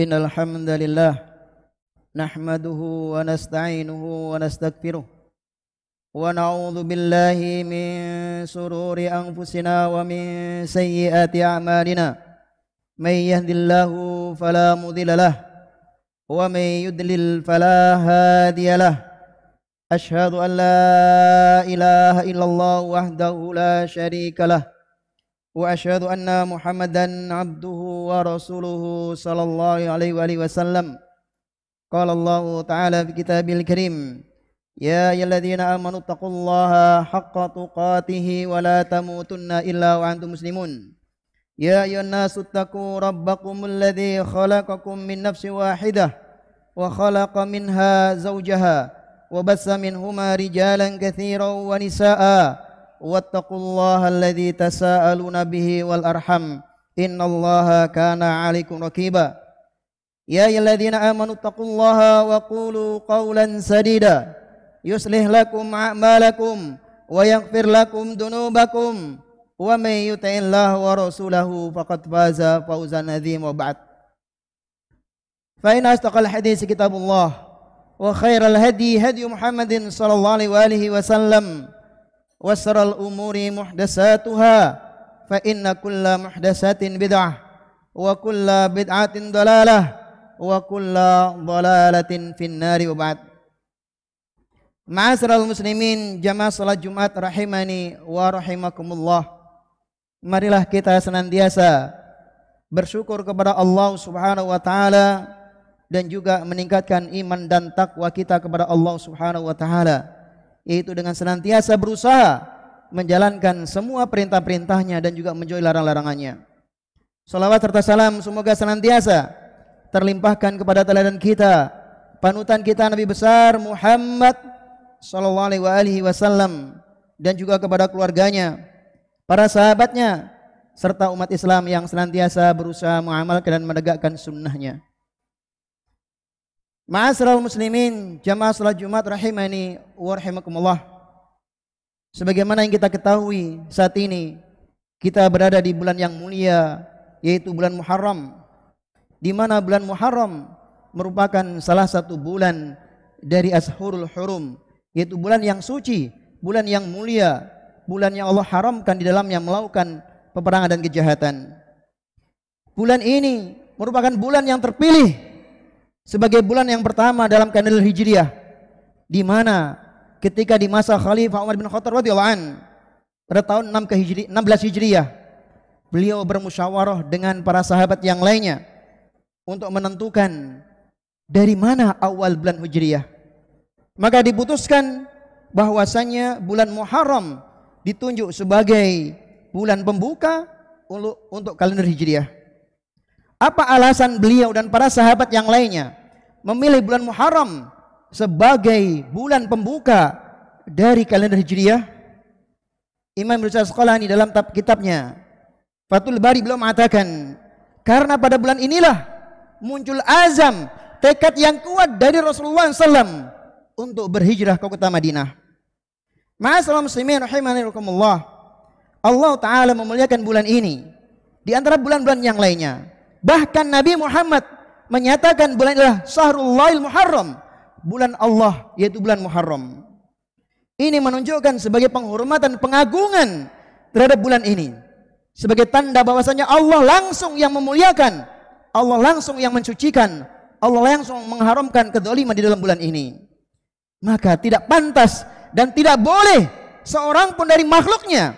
إن الحمد لله نحمده ونستعينه ونستغفره ونعوذ بالله من سرور أنفسنا ومن سيئات أعمالنا من يهد الله فلا مضل له ومن يدلل فلا هادي له أشهد أن لا إله إلا الله وحده لا شريك له وأشهد أن محمدا عبده ورسوله صلى الله عليه وآله وسلم قال الله تعالى في كتابه الكريم يا أيها الذين آمنوا اتقوا الله حق تقاته ولا تموتن إلا وأنتم مسلمون يا أيها الناس اتقوا ربكم الذي خلقكم من نفس واحدة وخلق منها زوجها وبث منهما رجالا كثيرا ونساء واتقوا الله الذي تساءلون به والأرحم إن الله كان عليكم ركيبا يا أيها الذين آمنوا اتقوا الله وقولوا قولا سديدا يصلح لكم أعمالكم ويغفر لكم ذنوبكم ومن يطع الله ورسوله فقد فاز فوزا عظيما وبعد فإن أصدق الحديث كتاب الله وخير الهدي هدي محمد صلى الله عليه وآله وسلم Wasral umuri وسر fa inna فإن muhdasatin bid'ah, wa وكل bid'atin dalalah, wa ضلالة dalalatin finnari وبعد Ma'asral muslimin jamaah salat Jumat rahimani wa rahimakumullah marilah kita senantiasa bersyukur kepada Allah Subhanahu wa taala dan juga meningkatkan iman dan takwa kita kepada Allah Subhanahu wa taala yaitu dengan senantiasa berusaha menjalankan semua perintah-perintahnya dan juga menjauhi larang-larangannya. Salawat serta salam semoga senantiasa terlimpahkan kepada teladan kita, panutan kita Nabi besar Muhammad sallallahu alaihi wasallam dan juga kepada keluarganya, para sahabatnya serta umat Islam yang senantiasa berusaha mengamalkan dan menegakkan sunnahnya. Ma'asral muslimin, jamaah salat Jumat rahimani wa rahimakumullah. Sebagaimana yang kita ketahui saat ini, kita berada di bulan yang mulia yaitu bulan Muharram. Di mana bulan Muharram merupakan salah satu bulan dari Ashurul Hurum, yaitu bulan yang suci, bulan yang mulia, bulan yang Allah haramkan di dalamnya melakukan peperangan dan kejahatan. Bulan ini merupakan bulan yang terpilih sebagai bulan yang pertama dalam kalender Hijriah di mana ketika di masa Khalifah Umar bin Khattab radhiyallahu an pada tahun 6 ke Hijri, 16 Hijriah beliau bermusyawarah dengan para sahabat yang lainnya untuk menentukan dari mana awal bulan Hijriah maka diputuskan bahwasanya bulan Muharram ditunjuk sebagai bulan pembuka untuk, untuk kalender Hijriah apa alasan beliau dan para sahabat yang lainnya memilih bulan Muharram sebagai bulan pembuka dari kalender Hijriah? Imam sekolah ini dalam kitabnya Fatul Bari belum mengatakan karena pada bulan inilah muncul azam tekad yang kuat dari Rasulullah SAW untuk berhijrah ke kota Madinah. Ma'asal muslimin rahimani Allah Ta'ala memuliakan bulan ini di antara bulan-bulan yang lainnya. Bahkan Nabi Muhammad menyatakan bulan adalah lail Muharram, bulan Allah yaitu bulan Muharram. Ini menunjukkan sebagai penghormatan, pengagungan terhadap bulan ini. Sebagai tanda bahwasanya Allah langsung yang memuliakan, Allah langsung yang mensucikan, Allah langsung mengharamkan kedzaliman di dalam bulan ini. Maka tidak pantas dan tidak boleh seorang pun dari makhluknya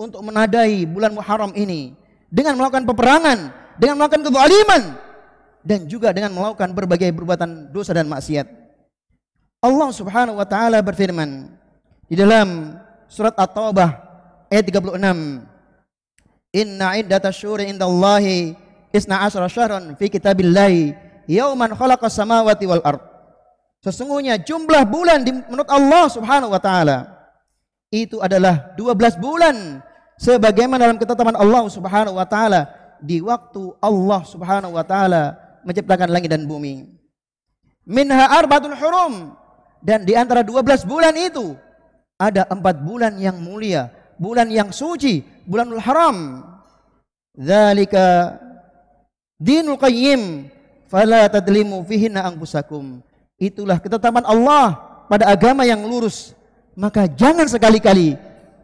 untuk menadai bulan Muharram ini dengan melakukan peperangan, dengan melakukan kezaliman, dan juga dengan melakukan berbagai perbuatan dosa dan maksiat. Allah Subhanahu wa taala berfirman di dalam surat At-Taubah ayat 36. Inna iddatasyuri indallahi isna asra syahran fi kitabillahi yauman khalaqas samawati wal ard. Sesungguhnya jumlah bulan di, menurut Allah Subhanahu wa taala itu adalah 12 bulan sebagaimana dalam ketetapan Allah Subhanahu wa taala di waktu Allah Subhanahu wa taala menciptakan langit dan bumi. Minha arbatul hurum dan di antara 12 bulan itu ada empat bulan yang mulia, bulan yang suci, bulanul haram. Dzalika dinul qayyim fala tadlimu fihinna anfusakum. Itulah ketetapan Allah pada agama yang lurus. Maka jangan sekali-kali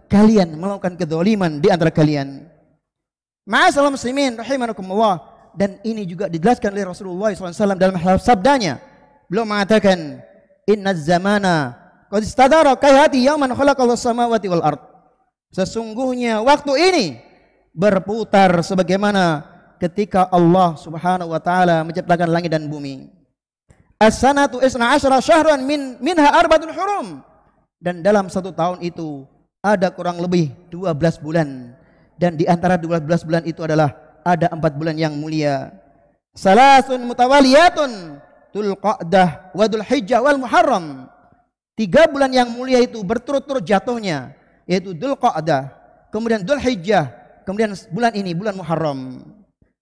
kalian melakukan kedoliman di antara kalian. semin, muslimin rahimakumullah dan ini juga dijelaskan oleh Rasulullah SAW dalam hal sabdanya. Beliau mengatakan, Inna zamana qad istadara kayati kalau khalaqallahu samawati wal ard. Sesungguhnya waktu ini berputar sebagaimana ketika Allah Subhanahu wa taala menciptakan langit dan bumi. As-sanatu isna asyara syahran min minha arbatul hurum. Dan dalam satu tahun itu ada kurang lebih 12 bulan. Dan di antara 12 bulan itu adalah ada empat bulan yang mulia. Salasun mutawaliyatun tul qa'dah wadul hijjah wal muharram. Tiga bulan yang mulia itu berturut-turut jatuhnya yaitu dul Qa'dah, kemudian dul Hijjah, kemudian bulan ini bulan Muharram.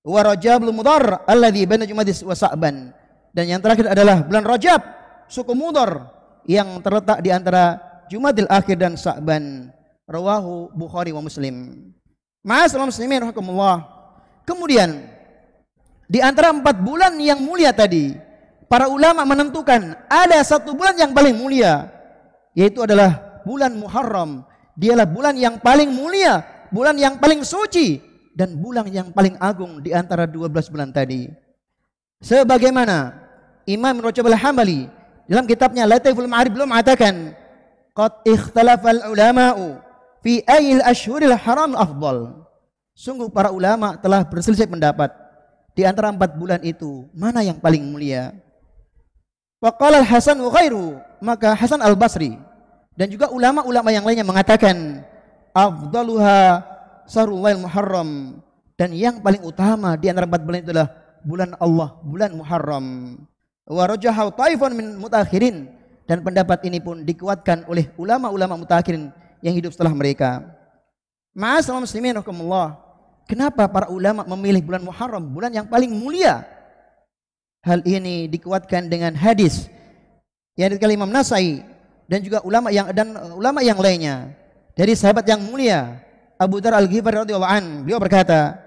Wa lu mudar alladhi baina Jumadis wa Sa'ban. Dan yang terakhir adalah bulan Rajab, suku mudar yang terletak di antara Jumadil Akhir dan Sa'ban. Rawahu Bukhari wa Muslim. Ma'asalam muslimin rahimakumullah. Kemudian di antara empat bulan yang mulia tadi, para ulama menentukan ada satu bulan yang paling mulia, yaitu adalah bulan Muharram. Dialah bulan yang paling mulia, bulan yang paling suci, dan bulan yang paling agung di antara dua belas bulan tadi. Sebagaimana Imam Rajab al dalam kitabnya Lataiful Ma'arif belum mengatakan qad ikhtalafal ulama'u fi ayil ashhuril haram afdal. Sungguh para ulama telah berselisih pendapat di antara empat bulan itu mana yang paling mulia. Waqala Hasan wa khairu, maka Hasan Al Basri dan juga ulama-ulama yang lainnya mengatakan afdaluha sarulail muharram dan yang paling utama di antara empat bulan itu adalah bulan Allah, bulan Muharram. Wa rajaha taifun min mutakhirin dan pendapat ini pun dikuatkan oleh ulama-ulama mutakhirin yang hidup setelah mereka. Masalah muslimin hukumullah. Kenapa para ulama memilih bulan Muharram, bulan yang paling mulia? Hal ini dikuatkan dengan hadis yang dikali Imam Nasai dan juga ulama yang dan ulama yang lainnya dari sahabat yang mulia Abu Dar Al Ghifari radhiyallahu an beliau berkata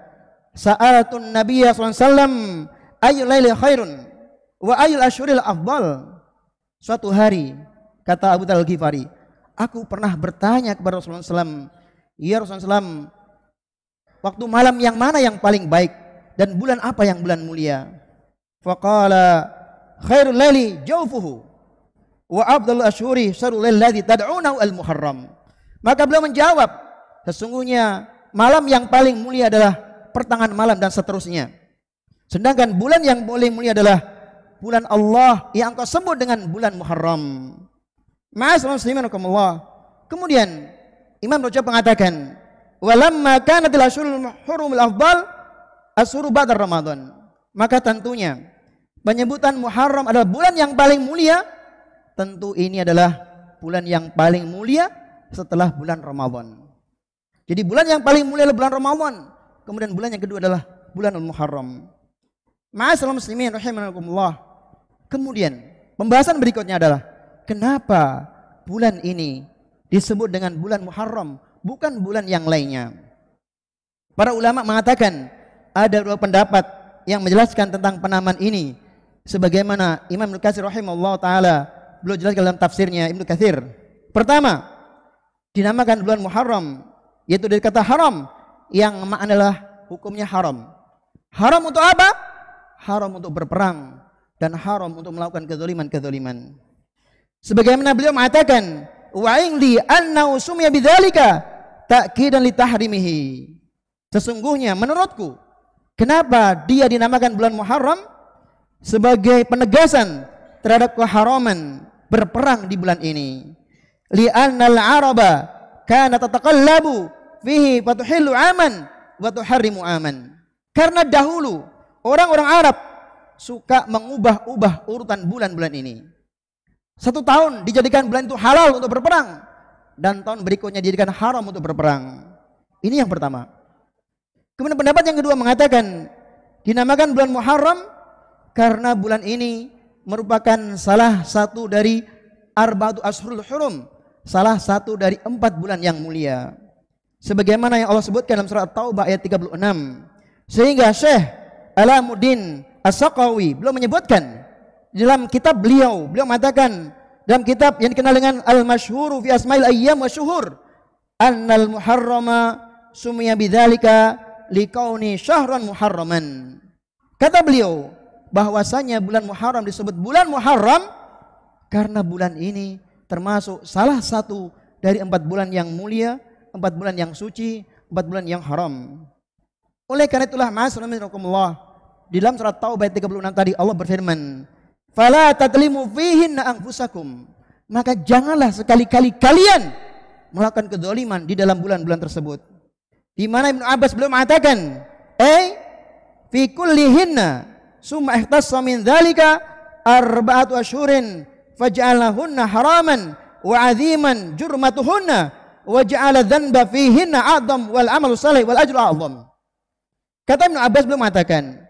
Sa'atun Nabiyya sallallahu alaihi wasallam ayul laili khairun wa ayul asyuril afdal suatu hari kata Abu Dar Al Ghifari aku pernah bertanya kepada Rasulullah SAW Iya Rasulullah SAW, waktu malam yang mana yang paling baik dan bulan apa yang bulan mulia? Faqala khairul lali jaufuhu wa abdul ashuri syarul ladzi tad'unahu al muharram. Maka beliau menjawab, sesungguhnya malam yang paling mulia adalah pertengahan malam dan seterusnya. Sedangkan bulan yang paling mulia adalah bulan Allah yang engkau sebut dengan bulan Muharram. Ma'asyiral muslimin Kemudian Imam Rajab mengatakan, "Walamma kanatil asyurul hurumul afdal asyuru badar Ramadan." Maka tentunya penyebutan Muharram adalah bulan yang paling mulia. Tentu ini adalah bulan yang paling mulia setelah bulan Ramadan. Jadi bulan yang paling mulia adalah bulan Ramadan. Kemudian bulan yang kedua adalah bulan Al-Muharram. Ma'asal muslimin rahimakumullah. Kemudian pembahasan berikutnya adalah kenapa bulan ini disebut dengan bulan Muharram, bukan bulan yang lainnya. Para ulama mengatakan ada dua pendapat yang menjelaskan tentang penamaan ini sebagaimana Imam Ibnu Katsir rahimahullah taala belum jelas dalam tafsirnya Ibnu Katsir. Pertama, dinamakan bulan Muharram yaitu dari kata haram yang maknalah hukumnya haram. Haram untuk apa? Haram untuk berperang dan haram untuk melakukan kezaliman-kezaliman. Sebagaimana beliau mengatakan, wa indi annahu sumiya bidzalika ta'kidan li tahrimihi. Sesungguhnya menurutku kenapa dia dinamakan bulan Muharram sebagai penegasan terhadap keharaman berperang di bulan ini. li Li'annal araba kana tataqallabu fihi fatuhillu aman wa tuharrimu aman. Karena dahulu orang-orang Arab suka mengubah-ubah urutan bulan-bulan ini. Satu tahun dijadikan bulan itu halal untuk berperang. Dan tahun berikutnya dijadikan haram untuk berperang. Ini yang pertama. Kemudian pendapat yang kedua mengatakan dinamakan bulan Muharram karena bulan ini merupakan salah satu dari arba'atu ashrul hurum, salah satu dari empat bulan yang mulia. Sebagaimana yang Allah sebutkan dalam surat Taubah ayat 36. Sehingga Syekh Alamuddin as sakawi belum menyebutkan dalam kitab beliau, beliau mengatakan dalam kitab yang dikenal dengan al mashhur fi Asmail Ayyam wa Syuhur, annal muharrama sumiya bidzalika likawni syahran muharraman. Kata beliau bahwasanya bulan Muharram disebut bulan Muharram karena bulan ini termasuk salah satu dari empat bulan yang mulia, empat bulan yang suci, empat bulan yang haram. Oleh karena itulah Mas di dalam surat Taubah 36 tadi Allah berfirman, Fala tatlimu fihinna pusakum, Maka janganlah sekali-kali kalian melakukan kedoliman di dalam bulan-bulan tersebut. Di mana Ibnu Abbas belum mengatakan, "Eh, fi hinna summa ihtassa min dzalika arba'atu ashurin faj'alahunna haraman wa 'aziman jurmatuhunna wa ja'ala dzanba fihinna 'adzam wal 'amalu salih wal ajru 'adzam." Kata Ibnu Abbas belum mengatakan,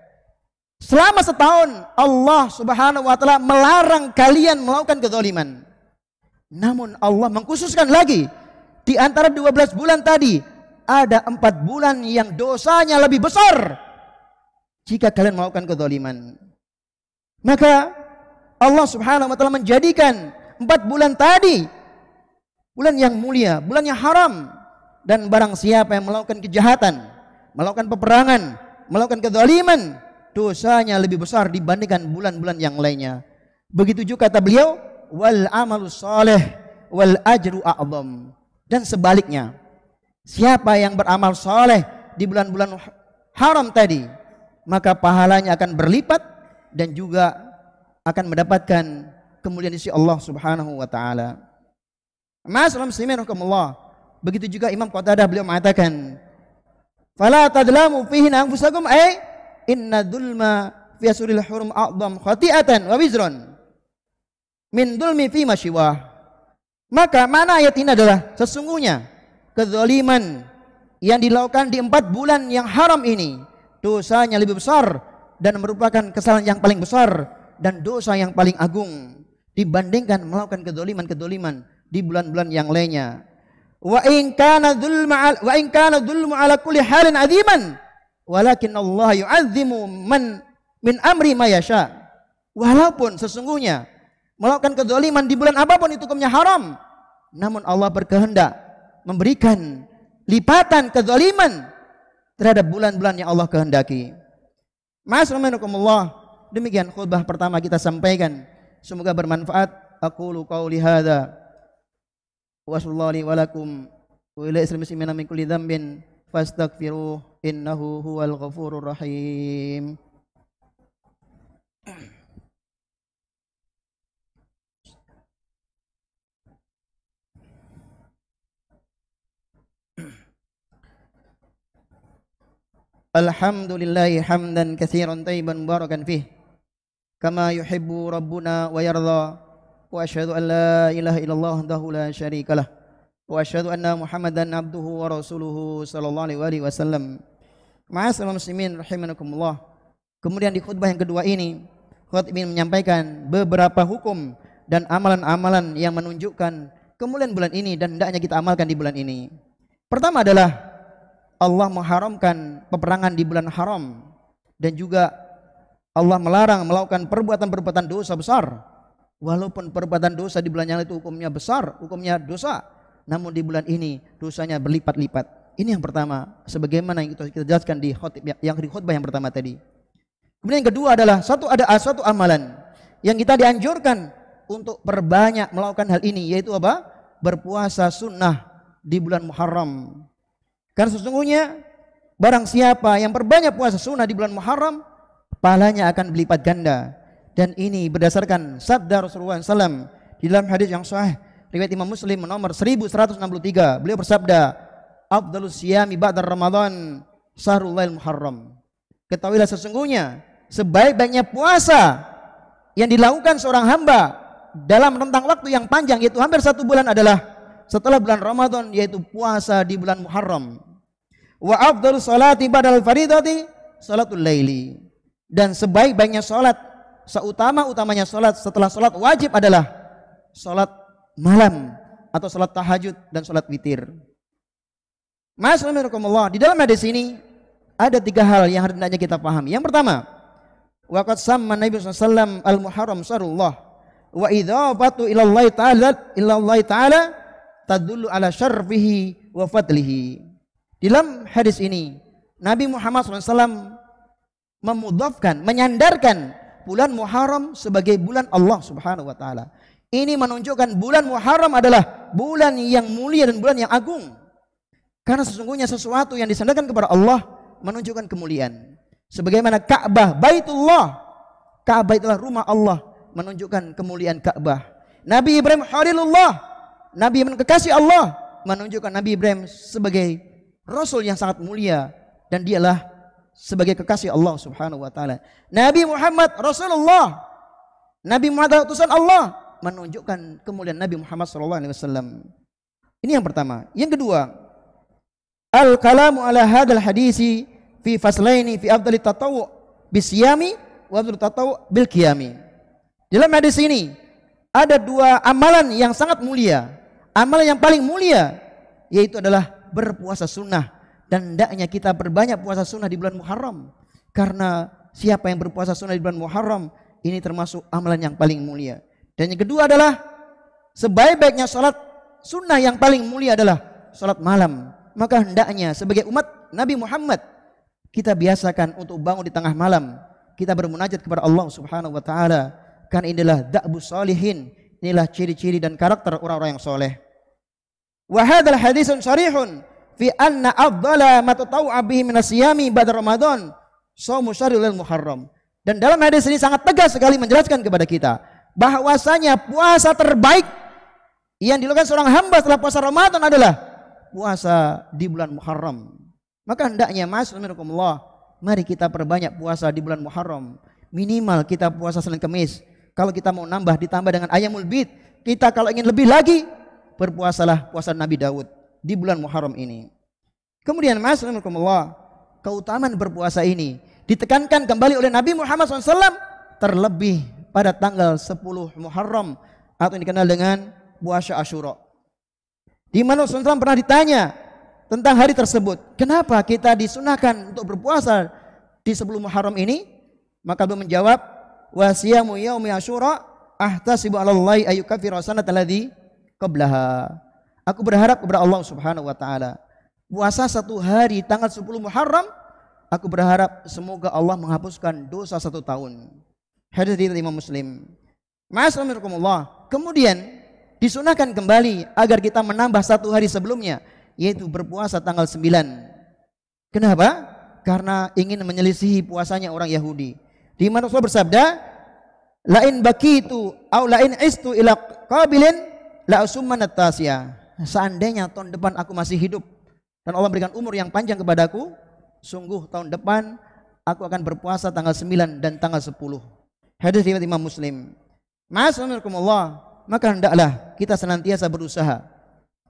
Selama setahun Allah subhanahu wa ta'ala melarang kalian melakukan kezaliman. Namun Allah mengkhususkan lagi di antara 12 bulan tadi ada empat bulan yang dosanya lebih besar jika kalian melakukan kezaliman. Maka Allah subhanahu wa ta'ala menjadikan empat bulan tadi bulan yang mulia, bulan yang haram dan barang siapa yang melakukan kejahatan, melakukan peperangan, melakukan kezaliman, dosanya lebih besar dibandingkan bulan-bulan yang lainnya. Begitu juga kata beliau, wal amalu soleh wal ajru a'zam. Dan sebaliknya, siapa yang beramal soleh di bulan-bulan haram tadi, maka pahalanya akan berlipat dan juga akan mendapatkan kemuliaan di sisi Allah Subhanahu wa taala. Masalam muslimin rahimakumullah. Begitu juga Imam Qatadah beliau mengatakan, "Fala tadlamu fihi anfusakum ay eh, inna dulma fi asuril hurum a'dham khati'atan wa wizron min dulmi fi masyiwah maka mana ayat ini adalah sesungguhnya kezaliman yang dilakukan di empat bulan yang haram ini dosanya lebih besar dan merupakan kesalahan yang paling besar dan dosa yang paling agung dibandingkan melakukan kedoliman-kedoliman di bulan-bulan yang lainnya. Wa in kana dhulma wa in kana dhulmu ala kulli halin adziman Walakin Allah yu'adzimu man min amri mayasha. Walaupun sesungguhnya melakukan kezaliman di bulan apapun itu hukumnya haram. Namun Allah berkehendak memberikan lipatan kezaliman terhadap bulan-bulan yang Allah kehendaki. Ma'asalamualaikumullah. Demikian khutbah pertama kita sampaikan. Semoga bermanfaat. Aku lukau lihada. Wa sallallahu wa lakum wa ila min kulli فاستغفروه إنه هو الغفور الرحيم الحمد لله حمدا كثيرا طيبا مباركا فيه كما يحب ربنا ويرضى واشهد ان لا اله الا الله وحده لا شريك له واشهد ان محمدا عبده ورسوله صلى الله عليه wasallam. Ma'asal muslimin rahimakumullah. Kemudian di khutbah yang kedua ini, khutbah ingin menyampaikan beberapa hukum dan amalan-amalan yang menunjukkan kemuliaan bulan ini dan hendaknya kita amalkan di bulan ini. Pertama adalah Allah mengharamkan peperangan di bulan haram dan juga Allah melarang melakukan perbuatan-perbuatan dosa besar. Walaupun perbuatan dosa di bulan yang itu hukumnya besar, hukumnya dosa, namun di bulan ini dosanya berlipat-lipat. Ini yang pertama, sebagaimana yang kita jelaskan di khutbah yang di khutbah yang pertama tadi. Kemudian yang kedua adalah satu ada ah, satu amalan yang kita dianjurkan untuk perbanyak melakukan hal ini yaitu apa? Berpuasa sunnah di bulan Muharram. Karena sesungguhnya barang siapa yang perbanyak puasa sunnah di bulan Muharram, pahalanya akan berlipat ganda. Dan ini berdasarkan sabda Rasulullah SAW di dalam hadis yang sahih riwayat Imam Muslim nomor 1163. Beliau bersabda, "Afdalus siyami ba'da Ramadan sahrulail muharram." Ketahuilah sesungguhnya sebaik-baiknya puasa yang dilakukan seorang hamba dalam rentang waktu yang panjang yaitu hampir satu bulan adalah setelah bulan Ramadan yaitu puasa di bulan Muharram. Wa afdalus salati ba'dal faridati salatul laili. Dan sebaik-baiknya salat seutama-utamanya salat setelah salat wajib adalah salat malam atau sholat tahajud dan sholat witir. Masyaallah, di dalam hadis ini ada tiga hal yang hendaknya kita pahami. Yang pertama, wakat samma Nabi sallallahu al-muharram sarullah wa idzafatu ilallahi ta'ala ilallahi ta'ala tadullu ala syarfihi wa fadlihi. Di dalam hadis ini Nabi Muhammad SAW memudafkan, menyandarkan bulan Muharram sebagai bulan Allah Subhanahu wa taala. Ini menunjukkan bulan Muharram adalah bulan yang mulia dan bulan yang agung. Karena sesungguhnya sesuatu yang disandarkan kepada Allah menunjukkan kemuliaan. Sebagaimana Ka'bah, Baitullah. Ka'bah itulah rumah Allah menunjukkan kemuliaan Ka'bah. Nabi Ibrahim Khalilullah, Nabi yang kekasih Allah menunjukkan Nabi Ibrahim sebagai rasul yang sangat mulia dan dialah sebagai kekasih Allah Subhanahu wa taala. Nabi Muhammad Rasulullah, Nabi Muhammad utusan Allah menunjukkan kemuliaan Nabi Muhammad SAW. Ini yang pertama. Yang kedua, al kalamu ala hadal hadisi fi faslaini fi afdali tatawu bisyami wa abdul tatawu bil Dalam hadis ini ada dua amalan yang sangat mulia. Amalan yang paling mulia yaitu adalah berpuasa sunnah dan hendaknya kita berbanyak puasa sunnah di bulan Muharram karena siapa yang berpuasa sunnah di bulan Muharram ini termasuk amalan yang paling mulia. Dan yang kedua adalah sebaik-baiknya sholat sunnah yang paling mulia adalah sholat malam. Maka hendaknya sebagai umat Nabi Muhammad kita biasakan untuk bangun di tengah malam. Kita bermunajat kepada Allah Subhanahu wa taala. Kan inilah da'bu salihin. Inilah ciri-ciri dan karakter orang-orang yang soleh. Wahadal hadisun sarihun fi anna afdala ma tatawwa bihi min asyami ba'da Ramadan saumu syahril muharram. Dan dalam hadis ini sangat tegas sekali menjelaskan kepada kita bahwasanya puasa terbaik yang dilakukan seorang hamba setelah puasa Ramadan adalah puasa di bulan Muharram. Maka hendaknya mas Allah, mari kita perbanyak puasa di bulan Muharram. Minimal kita puasa Senin Kamis. Kalau kita mau nambah ditambah dengan ayamul bid, kita kalau ingin lebih lagi berpuasalah puasa Nabi Daud di bulan Muharram ini. Kemudian mas Allah, keutamaan berpuasa ini ditekankan kembali oleh Nabi Muhammad SAW terlebih pada tanggal 10 Muharram atau yang dikenal dengan puasa Asyura. Di mana Rasulullah pernah ditanya tentang hari tersebut. Kenapa kita disunahkan untuk berpuasa di sebelum Muharram ini? Maka beliau menjawab, "Wasiyamu yaumi Asyura ahtasibu 'alallahi ayyukaffira sanata alladhi qablaha." Aku berharap kepada Allah Subhanahu wa taala. Puasa satu hari tanggal 10 Muharram, aku berharap semoga Allah menghapuskan dosa satu tahun. Hadis riwayat Imam Muslim. Ma'asalamualaikumullah. Kemudian disunahkan kembali agar kita menambah satu hari sebelumnya yaitu berpuasa tanggal 9. Kenapa? Karena ingin menyelisihi puasanya orang Yahudi. Di mana Rasul bersabda, "Lain bakitu au lain istu ila qabilin la usumman Seandainya tahun depan aku masih hidup dan Allah berikan umur yang panjang kepadaku, sungguh tahun depan aku akan berpuasa tanggal 9 dan tanggal 10. Hadis riwayat Imam Muslim. Allah Maka hendaklah kita senantiasa berusaha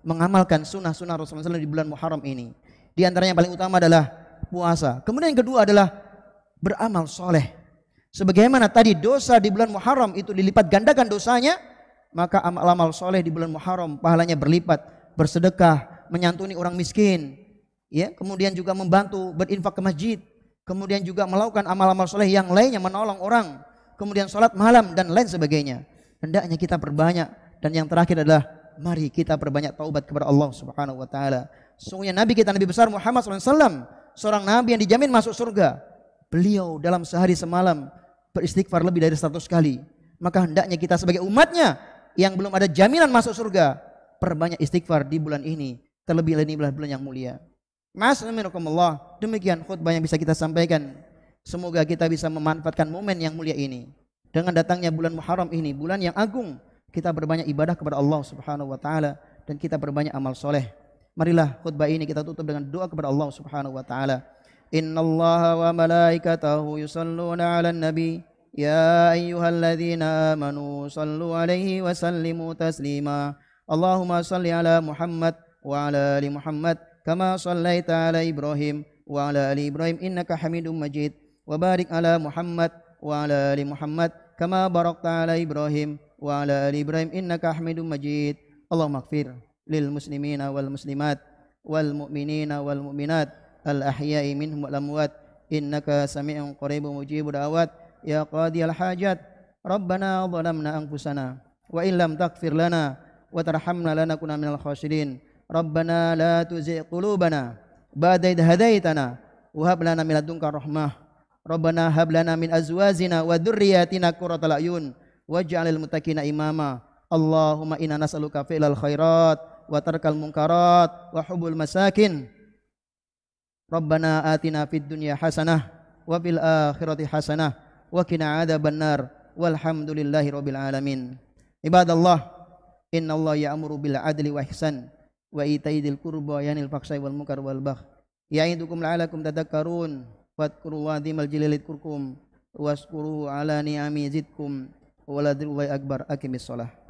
mengamalkan sunnah-sunnah Rasulullah SAW di bulan Muharram ini. Di antaranya paling utama adalah puasa. Kemudian yang kedua adalah beramal soleh. Sebagaimana tadi dosa di bulan Muharram itu dilipat gandakan dosanya, maka amal-amal soleh di bulan Muharram pahalanya berlipat. Bersedekah, menyantuni orang miskin, ya kemudian juga membantu berinfak ke masjid, kemudian juga melakukan amal-amal soleh yang lainnya menolong orang, kemudian sholat malam dan lain sebagainya. Hendaknya kita perbanyak dan yang terakhir adalah mari kita perbanyak taubat kepada Allah Subhanahu wa taala. Sungguhnya nabi kita nabi besar Muhammad SAW seorang nabi yang dijamin masuk surga. Beliau dalam sehari semalam beristighfar lebih dari 100 kali. Maka hendaknya kita sebagai umatnya yang belum ada jaminan masuk surga perbanyak istighfar di bulan ini terlebih lagi bulan-bulan yang mulia. Mas demikian khutbah yang bisa kita sampaikan. Semoga kita bisa memanfaatkan momen yang mulia ini. Dengan datangnya bulan Muharram ini, bulan yang agung, kita berbanyak ibadah kepada Allah Subhanahu wa taala dan kita berbanyak amal soleh. Marilah khutbah ini kita tutup dengan doa kepada Allah Subhanahu wa taala. Innallaha wa malaikatahu yusalluna 'alan nabi. Ya amanu sallu alaihi wa sallimu taslima Allahumma تسليما ala Muhammad wa ala ali Muhammad Kama كما ala Ibrahim wa ala ali Ibrahim innaka حميد majid wa ala Muhammad wa ala ali Muhammad kama barakta ala Ibrahim wa ala ali Ibrahim innaka Hamidum Majid Allah magfir lil muslimina wal muslimat wal mu'minina wal mu'minat al ahya'i minhum wal amwat innaka sami'un qaribun mujibud da'wat ya qadiyal hajat rabbana ang pusana. wa in takfir lana wa tarhamna lana minal khasirin rabbana la tuzigh qulubana Badai id Uhab lana min ladunka rahmah Rabbana hab lana min azwajina wa dzurriyyatina qurratal ayun waj'alil muttaqina imama. Allahumma inna nas'aluka fi'lal khairat wa tarkal munkarat wa hubul masakin. Rabbana atina fid dunya hasanah wa fil akhirati hasanah wa qina adzaban nar walhamdulillahi rabbil alamin. Ibadallah, inna Allah ya'muru bil adli wa ihsan wa itaidil qurba yanil fahsai wal munkar wal bagh. Ya'idukum la'alakum tadhakkarun. Wadkurullah di maljililidkurkum. Waskuruhu ala ni'ami zidkum. Waladrullahi akbar. Akimis sholah.